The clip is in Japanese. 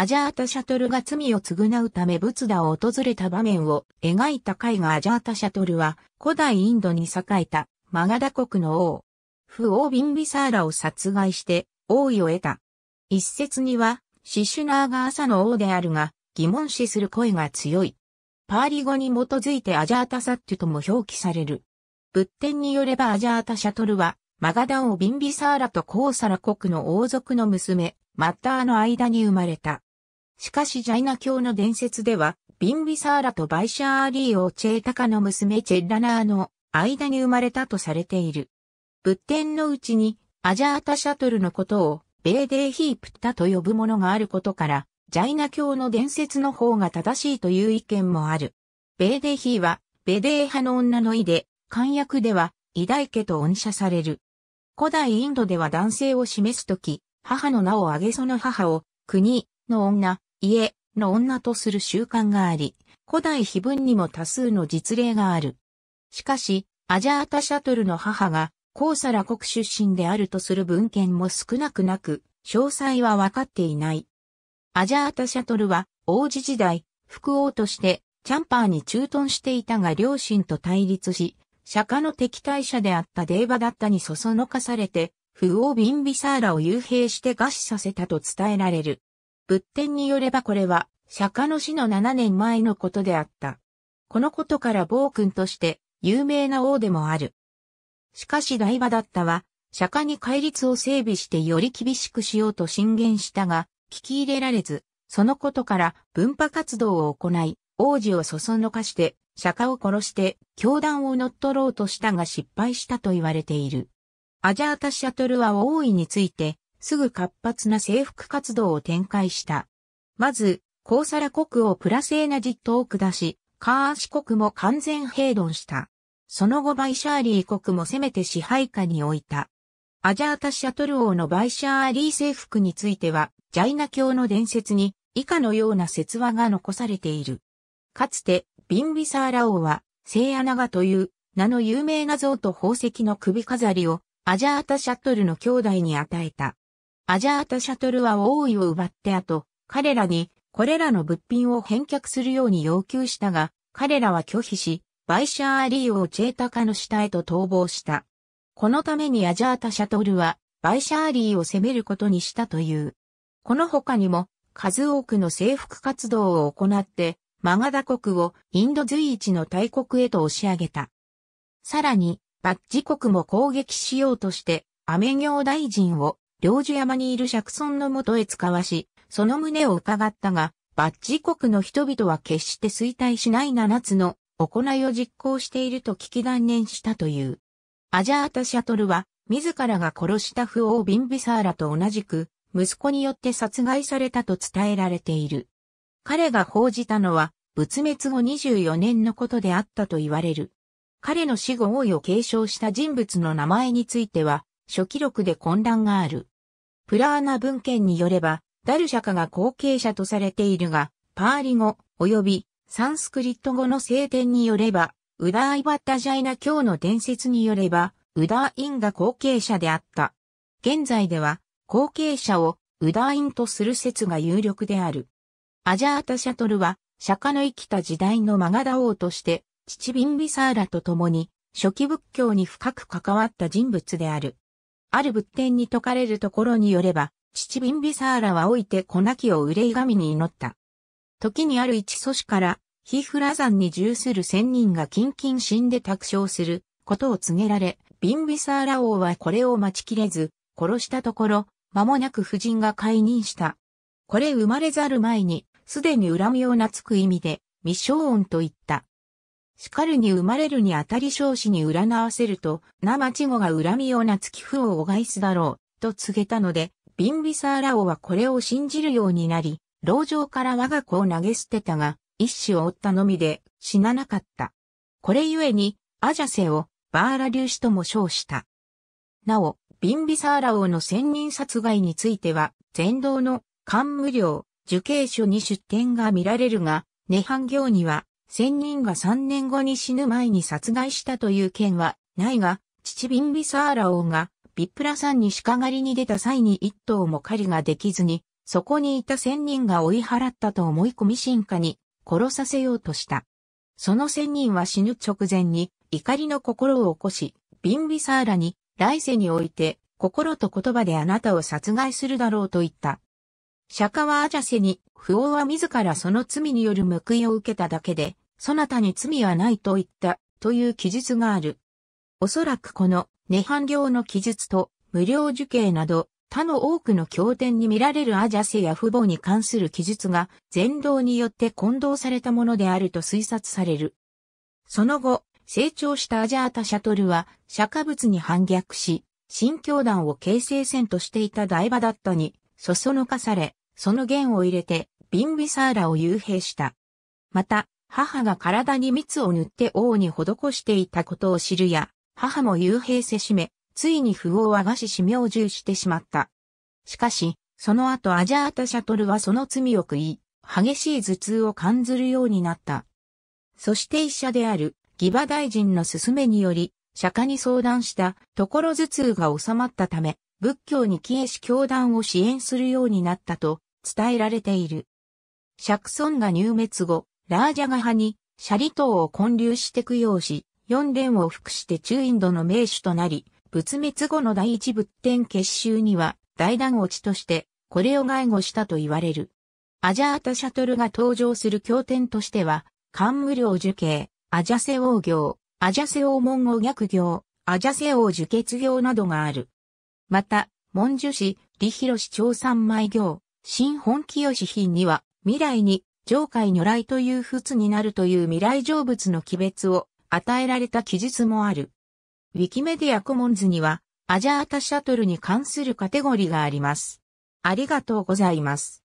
アジャータシャトルが罪を償うため仏陀を訪れた場面を描いた絵画アジャータシャトルは古代インドに栄えたマガダ国の王、フオービンビサーラを殺害して王位を得た。一説にはシシュナーが朝の王であるが疑問視する声が強い。パーリ語に基づいてアジャータサッテュとも表記される。仏典によればアジャータシャトルはマガダ王ビンビサーラとコーサラ国の王族の娘、マッターの間に生まれた。しかしジャイナ教の伝説では、ビンビサーラとバイシャー・リー・をチェータカの娘チェッラナーの間に生まれたとされている。仏典のうちにアジャータシャトルのことをベーデーヒープタと呼ぶものがあることから、ジャイナ教の伝説の方が正しいという意見もある。ベーデーヒーは、ベデー派の女の意で、漢訳では、偉大家と恩赦される。古代インドでは男性を示すとき、母の名を挙げその母を、国の女、家の女とする習慣があり、古代碑文にも多数の実例がある。しかし、アジャータシャトルの母が、コーサラ国出身であるとする文献も少なくなく、詳細は分かっていない。アジャータシャトルは、王子時代、副王として、チャンパーに駐屯していたが両親と対立し、釈迦の敵対者であったデーバだったにそそのかされて、不王ビンビサーラを幽閉して餓死させたと伝えられる。仏典によればこれは、釈迦の死の7年前のことであった。このことから暴君として有名な王でもある。しかし大場だったは、釈迦に戒律を整備してより厳しくしようと進言したが、聞き入れられず、そのことから文化活動を行い、王子をそそのかして、釈迦を殺して、教団を乗っ取ろうとしたが失敗したと言われている。アジャータ・シャトルは王位について、すぐ活発な征服活動を展開した。まず、コーサラ国王プラセーナジットを下し、カーシ国も完全平論した。その後バイシャーリー国もせめて支配下に置いた。アジャータシャトル王のバイシャーリー征服については、ジャイナ教の伝説に以下のような説話が残されている。かつて、ビンビサーラ王は、セイアナガという名の有名な像と宝石の首飾りをアジャータシャトルの兄弟に与えた。アジャータシャトルは王位を奪って後、彼らにこれらの物品を返却するように要求したが、彼らは拒否し、バイシャーアリーをチェータカの下へと逃亡した。このためにアジャータシャトルは、バイシャーリーを攻めることにしたという。この他にも、数多くの征服活動を行って、マガダ国をインド随一の大国へと押し上げた。さらに、バッジ国も攻撃しようとして、アメ行大臣を領事山にいる釈尊のもとへ使わし、その旨を伺ったが、バッジ国の人々は決して衰退しない七つの行いを実行していると聞き断念したという。アジャータ・シャトルは、自らが殺した不王ビンビサーラと同じく、息子によって殺害されたと伝えられている。彼が報じたのは、仏滅後24年のことであったと言われる。彼の死後王位を継承した人物の名前については、初記録で混乱がある。プラーナ文献によれば、ダルシャカが後継者とされているが、パーリ語及びサンスクリット語の聖典によれば、ウダーイバッタジャイナ教の伝説によれば、ウダーインが後継者であった。現在では、後継者をウダーインとする説が有力である。アジャータシャトルは、釈迦の生きた時代のマガダ王として、父ビンビサーラと共に、初期仏教に深く関わった人物である。ある仏典に説かれるところによれば、父ビンビサーラは老いて粉木を憂い神に祈った。時にある一祖師から、ヒフラ山に従する仙人が近々死んで託生することを告げられ、ビンビサーラ王はこれを待ちきれず、殺したところ、間もなく夫人が解任した。これ生まれざる前に、すでに恨みを懐く意味で、未承恩と言った。しかるに生まれるにあたり少子に占わせると、生地後が恨みような月風を拝すだろう、と告げたので、ビンビサーラ王はこれを信じるようになり、牢城から我が子を投げ捨てたが、一死を負ったのみで死ななかった。これゆえに、アジャセをバーラ粒子とも称した。なお、ビンビサーラ王の千人殺害については、全道の官無料、受刑書に出典が見られるが、涅槃行には、仙人が3年後に死ぬ前に殺害したという件はないが、父ビンビサーラ王がビップラさんに鹿狩りに出た際に一頭も狩りができずに、そこにいた仙人が追い払ったと思い込み進化に殺させようとした。その仙人は死ぬ直前に怒りの心を起こし、ビンビサーラに来世において心と言葉であなたを殺害するだろうと言った。釈迦はアジャセに、不王は自らその罪による報いを受けただけで、そなたに罪はないと言った、という記述がある。おそらくこの、涅槃行の記述と、無料受刑など、他の多くの経典に見られるアジャセや父母に関する記述が、全道によって混同されたものであると推察される。その後、成長したアジャータ・シャトルは、釈迦仏に反逆し、新教団を形成戦としていた台場だったに、そそのかされ、その弦を入れて、ビンビサーラを幽閉した。また、母が体に蜜を塗って王に施していたことを知るや、母も幽閉せしめ、ついに不王は餓死し妙従してしまった。しかし、その後アジャータシャトルはその罪を食い、激しい頭痛を感ずるようになった。そして医者である、ギバ大臣の勧めにより、釈迦に相談したところ頭痛が収まったため、仏教に帰依し教団を支援するようになったと伝えられている。シャクソンが入滅後、ラージャガハにシャリ島を建立して供養し、四連を服して中インドの名手となり、仏滅後の第一仏典結集には大団落ちとしてこれを外語したと言われる。アジャータシャトルが登場する経典としては、リ無量受刑、アジャセ王行、アジャセ王文語逆行、アジャセ王受血行などがある。また、文殊師、李広師長三枚行、新本清品には、未来に、上界如来という仏になるという未来成仏の鬼別を与えられた記述もある。ウィキメディアコモンズには、アジャータシャトルに関するカテゴリーがあります。ありがとうございます。